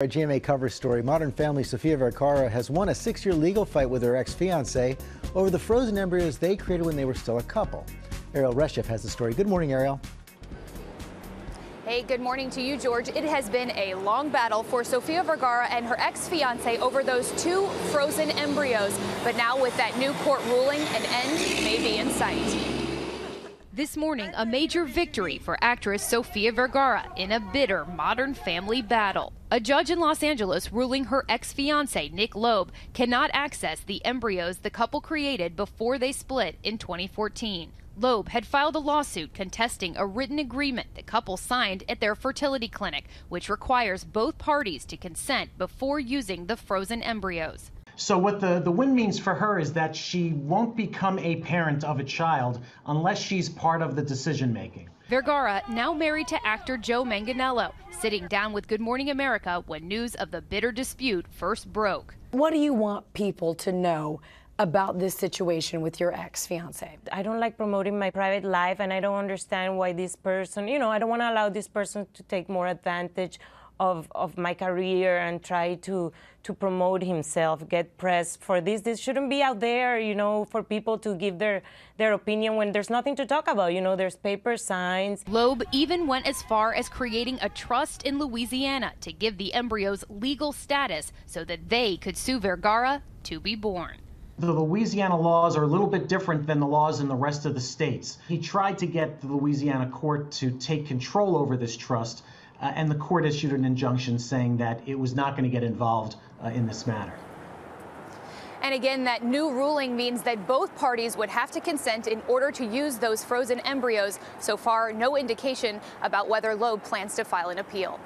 Our GMA cover story, Modern Family Sofia Vergara has won a six-year legal fight with her ex-fiancé over the frozen embryos they created when they were still a couple. Ariel Reschiff has the story. Good morning, Ariel. Hey, good morning to you, George. It has been a long battle for Sofia Vergara and her ex-fiance over those two frozen embryos. But now with that new court ruling, an end may be in sight. This morning, a major victory for actress Sofia Vergara in a bitter modern family battle. A judge in Los Angeles ruling her ex fiance, Nick Loeb, cannot access the embryos the couple created before they split in 2014. Loeb had filed a lawsuit contesting a written agreement the couple signed at their fertility clinic, which requires both parties to consent before using the frozen embryos. So what the, the win means for her is that she won't become a parent of a child unless she's part of the decision making. Vergara, now married to actor Joe Manganello, sitting down with Good Morning America when news of the bitter dispute first broke. What do you want people to know about this situation with your ex fiance? I don't like promoting my private life, and I don't understand why this person, you know, I don't want to allow this person to take more advantage of, of my career and try to to promote himself, get press for this. This shouldn't be out there, you know, for people to give their their opinion when there's nothing to talk about. You know, there's paper signs. Loeb even went as far as creating a trust in Louisiana to give the embryos legal status so that they could sue Vergara to be born the Louisiana laws are a little bit different than the laws in the rest of the states. He tried to get the Louisiana court to take control over this trust, uh, and the court issued an injunction saying that it was not going to get involved uh, in this matter. And again, that new ruling means that both parties would have to consent in order to use those frozen embryos. So far, no indication about whether Loeb plans to file an appeal.